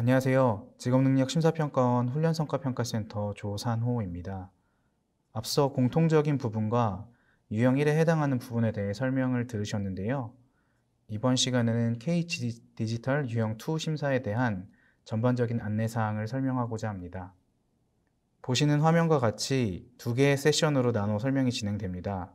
안녕하세요. 직업능력 심사평가원 훈련성과평가센터 조산호입니다. 앞서 공통적인 부분과 유형 1에 해당하는 부분에 대해 설명을 들으셨는데요. 이번 시간에는 KH 디지털 유형 2 심사에 대한 전반적인 안내사항을 설명하고자 합니다. 보시는 화면과 같이 두 개의 세션으로 나눠 설명이 진행됩니다.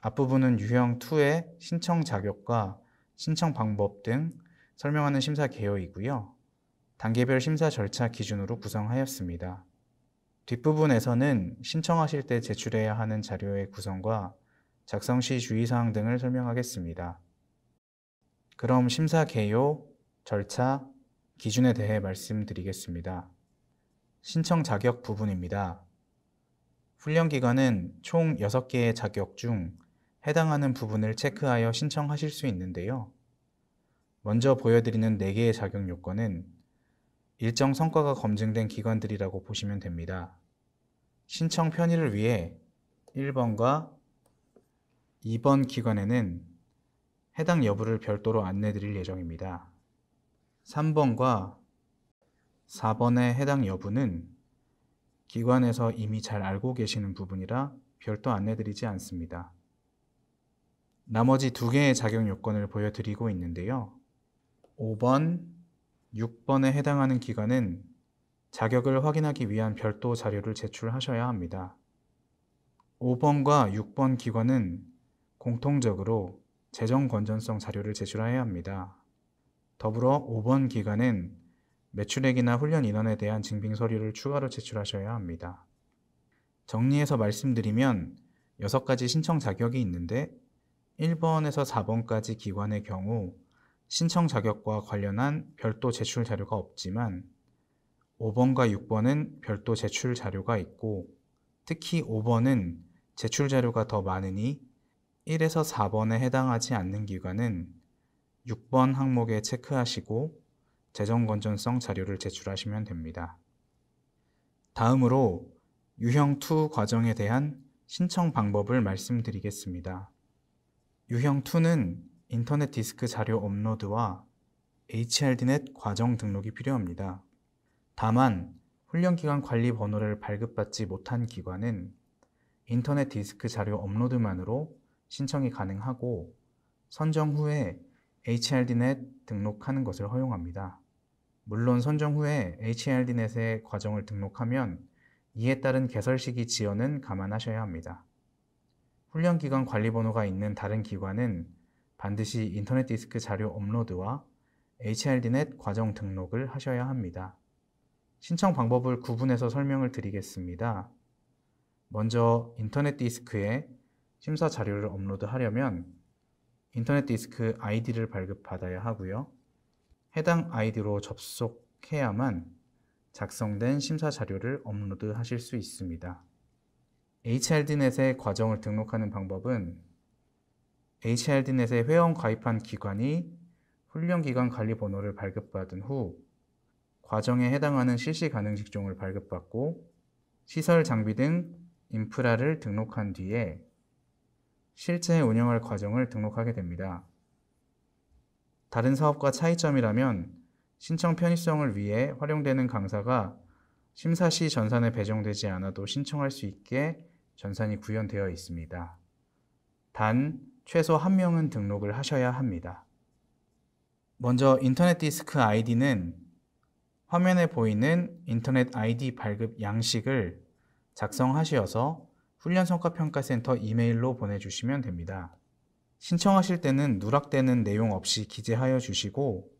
앞부분은 유형 2의 신청 자격과 신청 방법 등 설명하는 심사 개요이고요. 단계별 심사 절차 기준으로 구성하였습니다. 뒷부분에서는 신청하실 때 제출해야 하는 자료의 구성과 작성 시 주의사항 등을 설명하겠습니다. 그럼 심사 개요, 절차, 기준에 대해 말씀드리겠습니다. 신청 자격 부분입니다. 훈련 기간은 총 6개의 자격 중 해당하는 부분을 체크하여 신청하실 수 있는데요. 먼저 보여드리는 4개의 자격 요건은 일정 성과가 검증된 기관들이라고 보시면 됩니다. 신청 편의를 위해 1번과 2번 기관에는 해당 여부를 별도로 안내 드릴 예정입니다. 3번과 4번의 해당 여부는 기관에서 이미 잘 알고 계시는 부분이라 별도 안내 드리지 않습니다. 나머지 두 개의 자격 요건을 보여드리고 있는데요. 5번, 6번에 해당하는 기관은 자격을 확인하기 위한 별도 자료를 제출하셔야 합니다. 5번과 6번 기관은 공통적으로 재정 건전성 자료를 제출해야 합니다. 더불어 5번 기관은 매출액이나 훈련 인원에 대한 증빙 서류를 추가로 제출하셔야 합니다. 정리해서 말씀드리면 6가지 신청 자격이 있는데 1번에서 4번까지 기관의 경우 신청 자격과 관련한 별도 제출 자료가 없지만 5번과 6번은 별도 제출 자료가 있고 특히 5번은 제출 자료가 더 많으니 1에서 4번에 해당하지 않는 기관은 6번 항목에 체크하시고 재정 건전성 자료를 제출하시면 됩니다. 다음으로 유형2 과정에 대한 신청 방법을 말씀드리겠습니다. 유형2는 인터넷 디스크 자료 업로드와 HRDnet 과정 등록이 필요합니다. 다만 훈련기간 관리 번호를 발급받지 못한 기관은 인터넷 디스크 자료 업로드만으로 신청이 가능하고 선정 후에 HRDnet 등록하는 것을 허용합니다. 물론 선정 후에 HRDNet에 과정을 등록하면 이에 따른 개설 시기 지연은 감안하셔야 합니다. 훈련 기간 관리 번호가 있는 다른 기관은 반드시 인터넷 디스크 자료 업로드와 HRDNet 과정 등록을 하셔야 합니다. 신청 방법을 구분해서 설명을 드리겠습니다. 먼저 인터넷 디스크에 심사 자료를 업로드하려면 인터넷 디스크 아이디를 발급받아야 하고요. 해당 아이디로 접속해야만 작성된 심사 자료를 업로드하실 수 있습니다. h r d n e t 의 과정을 등록하는 방법은 HRD넷에 회원 가입한 기관이 훈련기관 관리 번호를 발급받은 후 과정에 해당하는 실시 가능 직종을 발급받고 시설 장비 등 인프라를 등록한 뒤에 실제 운영할 과정을 등록하게 됩니다. 다른 사업과 차이점이라면 신청 편의성을 위해 활용되는 강사가 심사 시 전산에 배정되지 않아도 신청할 수 있게 전산이 구현되어 있습니다. 단, 최소 한 명은 등록을 하셔야 합니다. 먼저 인터넷 디스크 아이디는 화면에 보이는 인터넷 아이디 발급 양식을 작성하시어서 훈련 성과평가센터 이메일로 보내주시면 됩니다. 신청하실 때는 누락되는 내용 없이 기재하여 주시고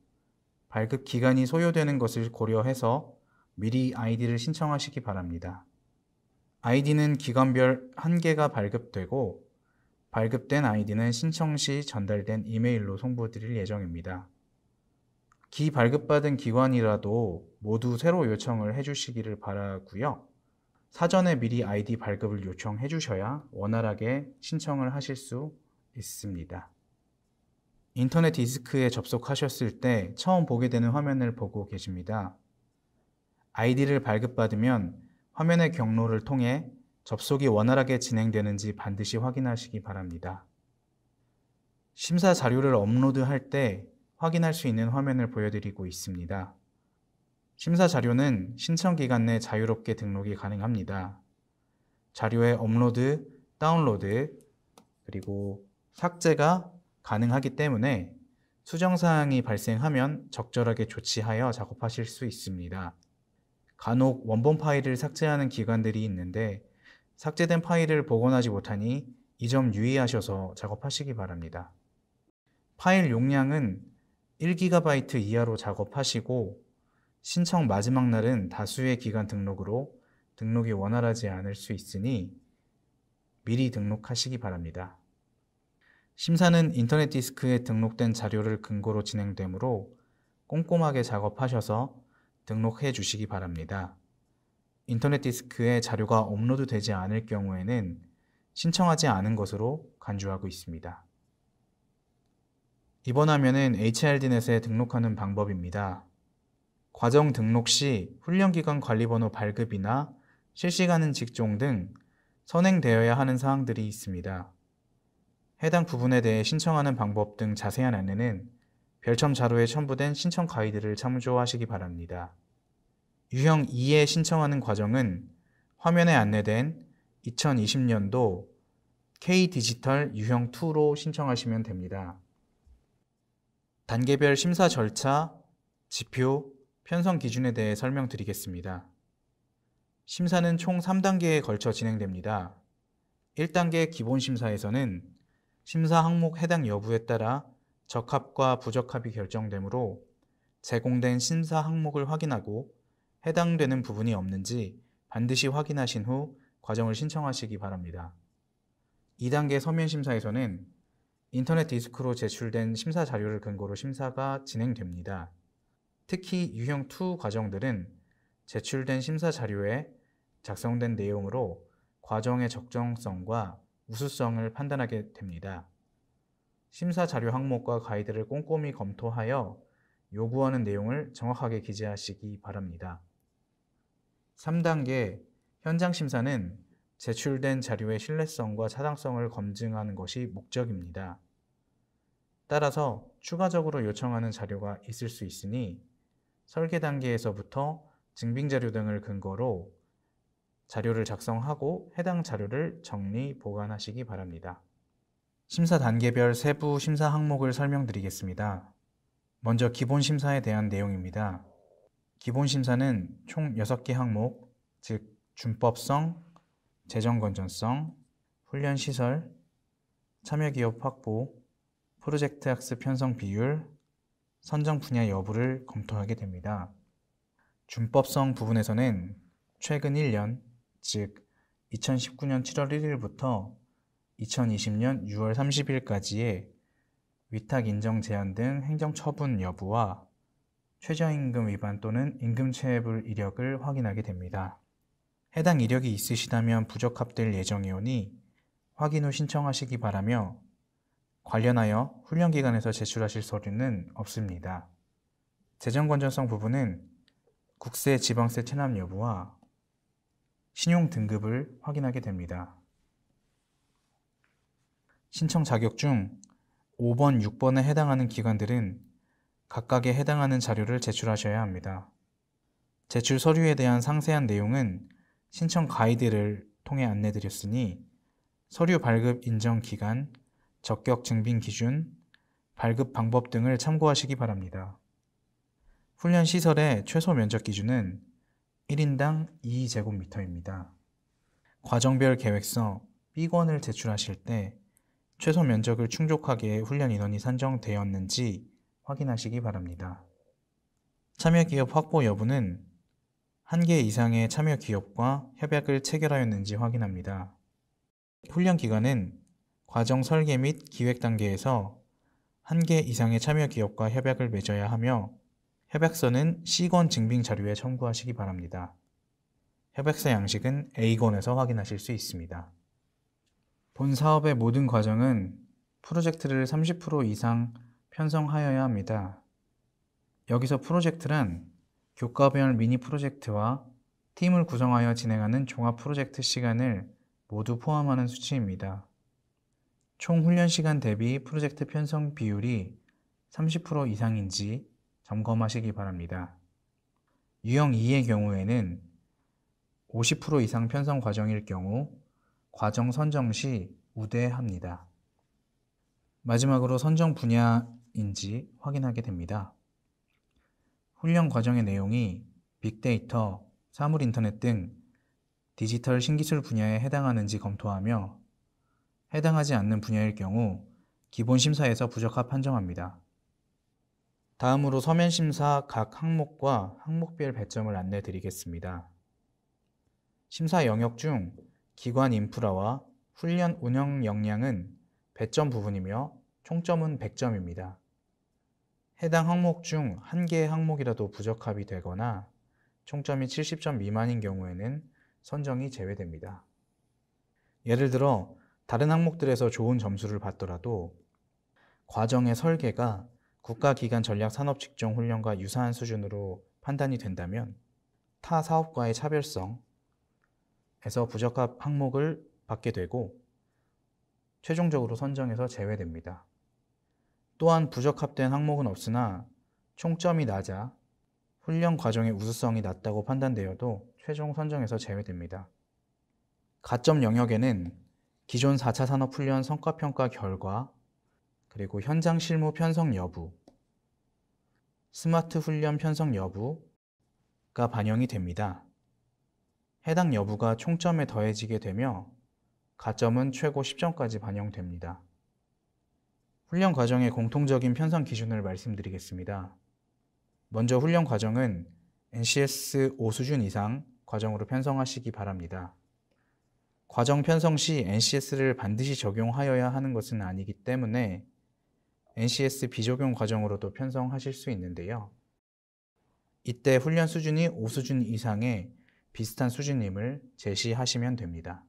발급 기간이 소요되는 것을 고려해서 미리 아이디를 신청하시기 바랍니다. 아이디는 기관별 한개가 발급되고 발급된 아이디는 신청 시 전달된 이메일로 송부드릴 예정입니다. 기 발급받은 기관이라도 모두 새로 요청을 해주시기를 바라고요. 사전에 미리 아이디 발급을 요청해 주셔야 원활하게 신청을 하실 수 있습니다. 인터넷 디스크에 접속하셨을 때 처음 보게 되는 화면을 보고 계십니다. 아이디를 발급받으면 화면의 경로를 통해 접속이 원활하게 진행되는지 반드시 확인하시기 바랍니다. 심사 자료를 업로드할 때 확인할 수 있는 화면을 보여드리고 있습니다. 심사 자료는 신청 기간 내 자유롭게 등록이 가능합니다. 자료의 업로드, 다운로드, 그리고 삭제가 가능하기 때문에 수정사항이 발생하면 적절하게 조치하여 작업하실 수 있습니다. 간혹 원본 파일을 삭제하는 기관들이 있는데 삭제된 파일을 복원하지 못하니 이 점 유의하셔서 작업하시기 바랍니다. 파일 용량은 1GB 이하로 작업하시고 신청 마지막 날은 다수의 기간 등록으로 등록이 원활하지 않을 수 있으니 미리 등록하시기 바랍니다. 심사는 인터넷 디스크에 등록된 자료를 근거로 진행되므로 꼼꼼하게 작업하셔서 등록해 주시기 바랍니다. 인터넷 디스크에 자료가 업로드 되지 않을 경우에는 신청하지 않은 것으로 간주하고 있습니다. 이번 화면은 HRD넷에 등록하는 방법입니다. 과정 등록 시훈련기관 관리번호 발급이나 실시간은 직종 등 선행되어야 하는 사항들이 있습니다. 해당 부분에 대해 신청하는 방법 등 자세한 안내는 별첨 자료에 첨부된 신청 가이드를 참조하시기 바랍니다. 유형 2에 신청하는 과정은 화면에 안내된 2020년도 K디지털 유형 2로 신청하시면 됩니다. 단계별 심사 절차, 지표, 편성 기준에 대해 설명드리겠습니다. 심사는 총 3단계에 걸쳐 진행됩니다. 1단계 기본 심사에서는 심사 항목 해당 여부에 따라 적합과 부적합이 결정되므로 제공된 심사 항목을 확인하고 해당되는 부분이 없는지 반드시 확인하신 후 과정을 신청하시기 바랍니다. 2단계 서면 심사에서는 인터넷 디스크로 제출된 심사 자료를 근거로 심사가 진행됩니다. 특히 유형 2 과정들은 제출된 심사 자료에 작성된 내용으로 과정의 적정성과 우수성을 판단하게 됩니다. 심사 자료 항목과 가이드를 꼼꼼히 검토하여 요구하는 내용을 정확하게 기재하시기 바랍니다. 3단계 현장 심사는 제출된 자료의 신뢰성과 타당성을 검증하는 것이 목적입니다. 따라서 추가적으로 요청하는 자료가 있을 수 있으니 설계 단계에서부터 증빙 자료 등을 근거로 자료를 작성하고 해당 자료를 정리, 보관하시기 바랍니다. 심사 단계별 세부 심사 항목을 설명드리겠습니다. 먼저 기본 심사에 대한 내용입니다. 기본 심사는 총 6개 항목, 즉 준법성, 재정 건전성, 훈련 시설, 참여 기업 확보, 프로젝트 학습 편성 비율, 선정 분야 여부를 검토하게 됩니다. 준법성 부분에서는 최근 1년, 즉 2019년 7월 1일부터 2020년 6월 30일까지의 위탁 인정 제한 등 행정 처분 여부와 최저임금 위반 또는 임금체불 이력을 확인하게 됩니다. 해당 이력이 있으시다면 부적합될 예정이오니 확인 후 신청하시기 바라며 관련하여 훈련기관에서 제출하실 서류는 없습니다. 재정건전성 부분은 국세, 지방세 체납 여부와 신용 등급을 확인하게 됩니다. 신청 자격 중 5번, 6번에 해당하는 기관들은 각각에 해당하는 자료를 제출하셔야 합니다. 제출 서류에 대한 상세한 내용은 신청 가이드를 통해 안내드렸으니 서류 발급 인정 기간, 적격 증빙 기준, 발급 방법 등을 참고하시기 바랍니다. 훈련 시설의 최소 면적 기준은 1인당 2제곱미터입니다. 과정별 계획서 B권을 제출하실 때 최소 면적을 충족하게 훈련 인원이 산정되었는지 확인하시기 바랍니다. 참여 기업 확보 여부는 한 개 이상의 참여 기업과 협약을 체결하였는지 확인합니다. 훈련 기간은 과정 설계 및 기획 단계에서 한 개 이상의 참여 기업과 협약을 맺어야 하며 협약서는 C권 증빙 자료에 첨부하시기 바랍니다. 협약서 양식은 A권에서 확인하실 수 있습니다. 본 사업의 모든 과정은 프로젝트를 30% 이상 편성하여야 합니다. 여기서 프로젝트란 교과별 미니 프로젝트와 팀을 구성하여 진행하는 종합 프로젝트 시간을 모두 포함하는 수치입니다. 총 훈련 시간 대비 프로젝트 편성 비율이 30% 이상인지 점검하시기 바랍니다. 유형 2의 경우에는 50% 이상 편성 과정일 경우 과정 선정 시 우대합니다. 마지막으로 선정 분야 인지 확인하게 됩니다. 훈련 과정의 내용이 빅데이터, 사물 인터넷 등 디지털 신기술 분야에 해당하는지 검토하며 해당하지 않는 분야일 경우 기본 심사에서 부적합 판정합니다. 다음으로 서면 심사 각 항목과 항목별 배점을 안내 드리겠습니다. 심사 영역 중 기관 인프라와 훈련 운영 역량은 배점 부분이며 총점은 100점입니다. 해당 항목 중 한 개의 항목이라도 부적합이 되거나 총점이 70점 미만인 경우에는 선정이 제외됩니다. 예를 들어 다른 항목들에서 좋은 점수를 받더라도 과정의 설계가 국가기관 전략 산업직종 훈련과 유사한 수준으로 판단이 된다면 타 사업과의 차별성에서 부적합 항목을 받게 되고 최종적으로 선정해서 제외됩니다. 또한 부적합된 항목은 없으나 총점이 낮아 훈련 과정의 우수성이 낮다고 판단되어도 최종 선정에서 제외됩니다. 가점 영역에는 기존 4차 산업훈련 성과평가 결과 그리고 현장 실무 편성 여부, 스마트 훈련 편성 여부가 반영이 됩니다. 해당 여부가 총점에 더해지게 되며 가점은 최고 10점까지 반영됩니다. 훈련 과정의 공통적인 편성 기준을 말씀드리겠습니다. 먼저 훈련 과정은 NCS 5수준 이상 과정으로 편성하시기 바랍니다. 과정 편성 시 NCS를 반드시 적용하여야 하는 것은 아니기 때문에 NCS 비적용 과정으로도 편성하실 수 있는데요. 이때 훈련 수준이 5수준 이상의 비슷한 수준임을 제시하시면 됩니다.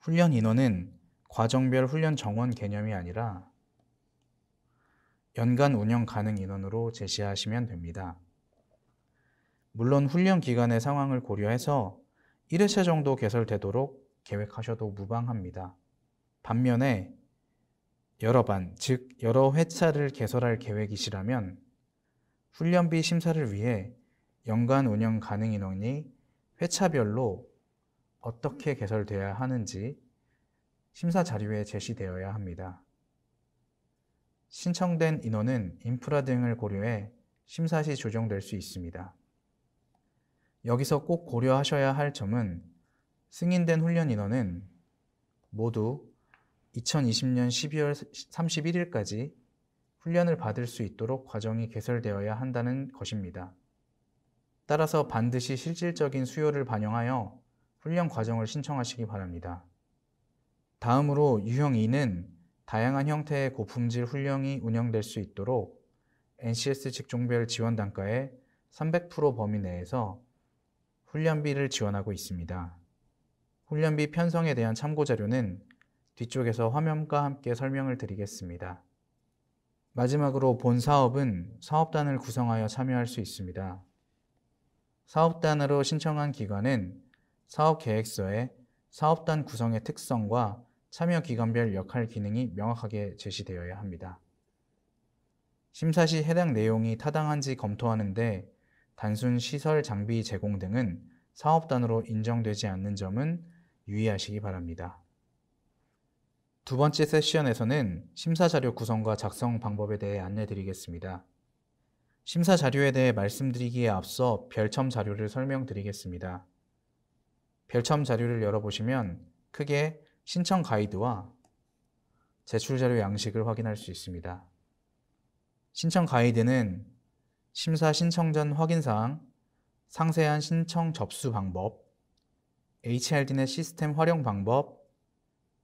훈련 인원은 과정별 훈련 정원 개념이 아니라 연간 운영 가능 인원으로 제시하시면 됩니다. 물론 훈련 기간의 상황을 고려해서 1회차 정도 개설되도록 계획하셔도 무방합니다. 반면에 여러 반, 즉 여러 회차를 개설할 계획이시라면 훈련비 심사를 위해 연간 운영 가능 인원이 회차별로 어떻게 개설되어야 하는지 심사 자료에 제시되어야 합니다. 신청된 인원은 인프라 등을 고려해 심사 시 조정될 수 있습니다. 여기서 꼭 고려하셔야 할 점은 승인된 훈련 인원은 모두 2020년 12월 31일까지 훈련을 받을 수 있도록 과정이 개설되어야 한다는 것입니다. 따라서 반드시 실질적인 수요를 반영하여 훈련 과정을 신청하시기 바랍니다. 다음으로 유형 2는 다양한 형태의 고품질 훈련이 운영될 수 있도록 NCS 직종별 지원 단가의 300% 범위 내에서 훈련비를 지원하고 있습니다. 훈련비 편성에 대한 참고 자료는 뒤쪽에서 화면과 함께 설명을 드리겠습니다. 마지막으로 본 사업은 사업단을 구성하여 참여할 수 있습니다. 사업단으로 신청한 기관은 사업 계획서에 사업단 구성의 특성과 참여 기관별 역할 기능이 명확하게 제시되어야 합니다. 심사 시 해당 내용이 타당한지 검토하는데 단순 시설 장비 제공 등은 사업단으로 인정되지 않는 점은 유의하시기 바랍니다. 두 번째 세션에서는 심사 자료 구성과 작성 방법에 대해 안내 드리겠습니다. 심사 자료에 대해 말씀드리기에 앞서 별첨 자료를 설명드리겠습니다. 별첨 자료를 열어보시면 크게 신청 가이드와 제출 자료 양식을 확인할 수 있습니다. 신청 가이드는 심사 신청 전 확인 사항, 상세한 신청 접수 방법, HRD 내 시스템 활용 방법,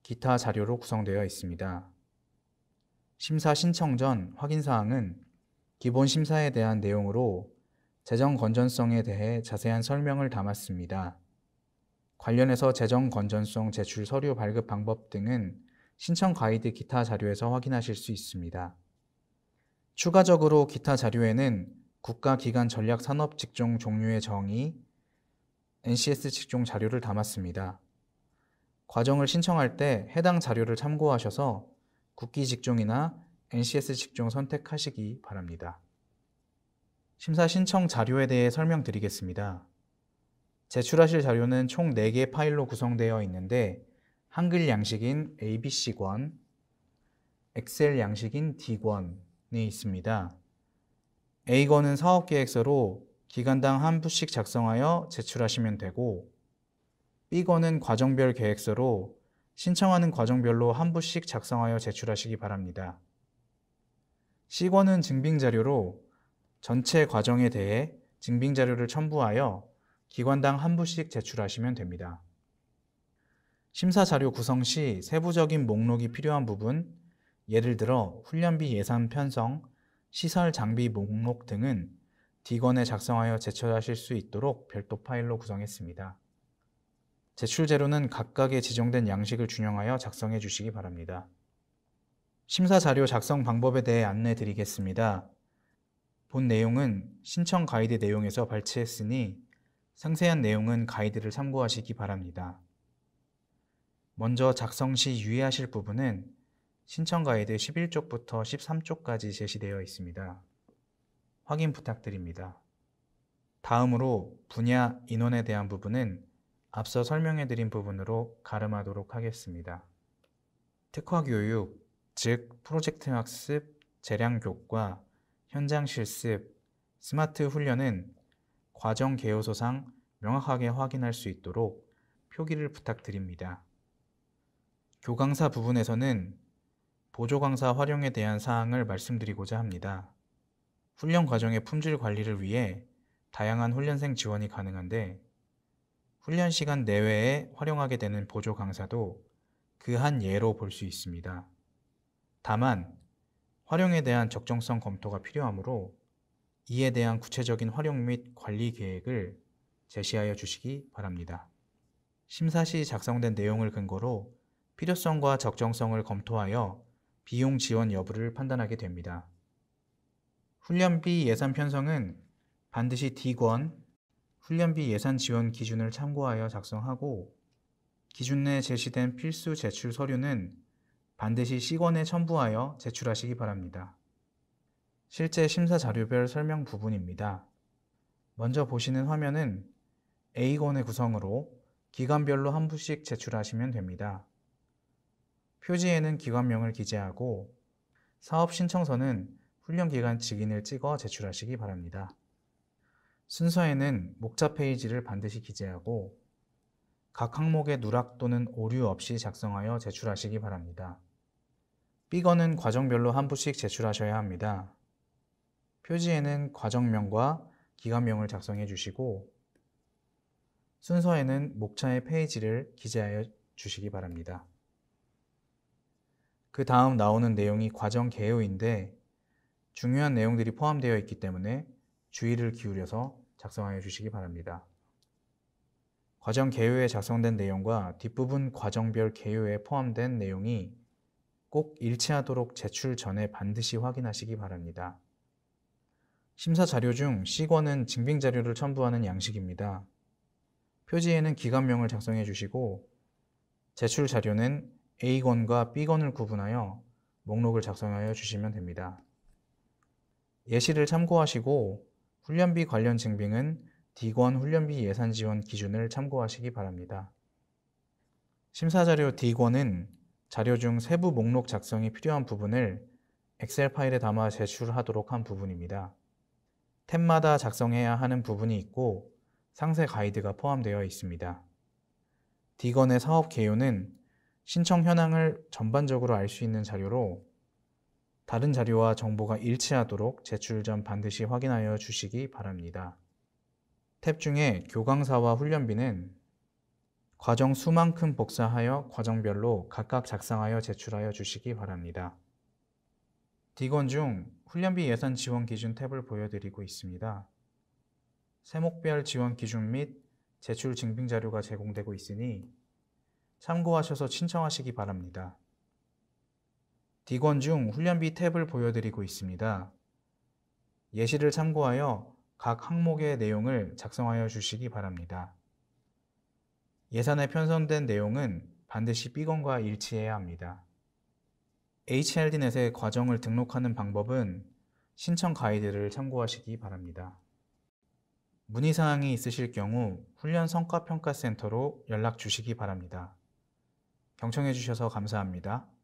기타 자료로 구성되어 있습니다. 심사 신청 전 확인 사항은 기본 심사에 대한 내용으로 재정 건전성에 대해 자세한 설명을 담았습니다. 관련해서 재정 건전성 제출 서류 발급 방법 등은 신청 가이드 기타 자료에서 확인하실 수 있습니다. 추가적으로 기타 자료에는 국가기관 전략 산업 직종 종류의 정의, NCS 직종 자료를 담았습니다. 과정을 신청할 때 해당 자료를 참고하셔서 국기 직종이나 NCS 직종 선택하시기 바랍니다. 심사 신청 자료에 대해 설명드리겠습니다. 제출하실 자료는 총 4개 파일로 구성되어 있는데 한글 양식인 ABC권, 엑셀 양식인 D권이 있습니다. A권은 사업계획서로 기간당 한 부씩 작성하여 제출하시면 되고 B권은 과정별 계획서로 신청하는 과정별로 한 부씩 작성하여 제출하시기 바랍니다. C권은 증빙 자료로 전체 과정에 대해 증빙 자료를 첨부하여 기관당 한 부씩 제출하시면 됩니다. 심사 자료 구성 시 세부적인 목록이 필요한 부분, 예를 들어 훈련비 예산 편성, 시설 장비 목록 등은 D건에 작성하여 제출하실 수 있도록 별도 파일로 구성했습니다. 제출 재료는 각각의 지정된 양식을 준용하여 작성해 주시기 바랍니다. 심사 자료 작성 방법에 대해 안내 드리겠습니다. 본 내용은 신청 가이드 내용에서 발췌했으니 상세한 내용은 가이드를 참고하시기 바랍니다. 먼저 작성 시 유의하실 부분은 신청 가이드 11쪽부터 13쪽까지 제시되어 있습니다. 확인 부탁드립니다. 다음으로 분야 인원에 대한 부분은 앞서 설명해드린 부분으로 가름하도록 하겠습니다. 특화교육, 즉 프로젝트 학습, 재량 교과, 현장 실습, 스마트 훈련은 과정 개요소상 명확하게 확인할 수 있도록 표기를 부탁드립니다. 교강사 부분에서는 보조강사 활용에 대한 사항을 말씀드리고자 합니다. 훈련 과정의 품질 관리를 위해 다양한 훈련생 지원이 가능한데 훈련 시간 내외에 활용하게 되는 보조 강사도 그 한 예로 볼 수 있습니다. 다만 활용에 대한 적정성 검토가 필요하므로 이에 대한 구체적인 활용 및 관리 계획을 제시하여 주시기 바랍니다. 심사 시 작성된 내용을 근거로 필요성과 적정성을 검토하여 비용 지원 여부를 판단하게 됩니다. 훈련비 예산 편성은 반드시 D권 훈련비 예산 지원 기준을 참고하여 작성하고 기준 내 제시된 필수 제출 서류는 반드시 C권에 첨부하여 제출하시기 바랍니다. 실제 심사 자료별 설명 부분입니다. 먼저 보시는 화면은 A권의 구성으로 기관별로 한 부씩 제출하시면 됩니다. 표지에는 기관명을 기재하고 사업 신청서는 훈련기간 직인을 찍어 제출하시기 바랍니다. 순서에는 목차 페이지를 반드시 기재하고 각 항목의 누락 또는 오류 없이 작성하여 제출하시기 바랍니다. B건은 과정별로 한 부씩 제출하셔야 합니다. 표지에는 과정명과 기간명을 작성해 주시고 순서에는 목차의 페이지를 기재하여 주시기 바랍니다. 그 다음 나오는 내용이 과정 개요인데 중요한 내용들이 포함되어 있기 때문에 주의를 기울여서 작성하여 주시기 바랍니다. 과정 개요에 작성된 내용과 뒷부분 과정별 개요에 포함된 내용이 꼭 일치하도록 제출 전에 반드시 확인하시기 바랍니다. 심사 자료 중 C권은 증빙 자료를 첨부하는 양식입니다. 표지에는 기관명을 작성해 주시고 제출 자료는 A건과 B건을 구분하여 목록을 작성하여 주시면 됩니다. 예시를 참고하시고 훈련비 관련 증빙은 D건 훈련비 예산 지원 기준을 참고하시기 바랍니다. 심사자료 D건은 자료 중 세부 목록 작성이 필요한 부분을 엑셀 파일에 담아 제출하도록 한 부분입니다. 탭마다 작성해야 하는 부분이 있고 상세 가이드가 포함되어 있습니다. 디건의 사업 개요는 신청 현황을 전반적으로 알 수 있는 자료로 다른 자료와 정보가 일치하도록 제출 전 반드시 확인하여 주시기 바랍니다. 탭 중에 교강사와 훈련비는 과정 수만큼 복사하여 과정별로 각각 작성하여 제출하여 주시기 바랍니다. 디건 중 훈련비 예산 지원 기준 탭을 보여드리고 있습니다. 세목별 지원 기준 및 제출 증빙 자료가 제공되고 있으니 참고하셔서 신청하시기 바랍니다. 디건 중 훈련비 탭을 보여드리고 있습니다. 예시를 참고하여 각 항목의 내용을 작성하여 주시기 바랍니다. 예산에 편성된 내용은 반드시 B건과 일치해야 합니다. h r d 넷의 과정을 등록하는 방법은 신청 가이드를 참고하시기 바랍니다. 문의사항이 있으실 경우 훈련 성과평가센터로 연락 주시기 바랍니다. 경청해주셔서 감사합니다.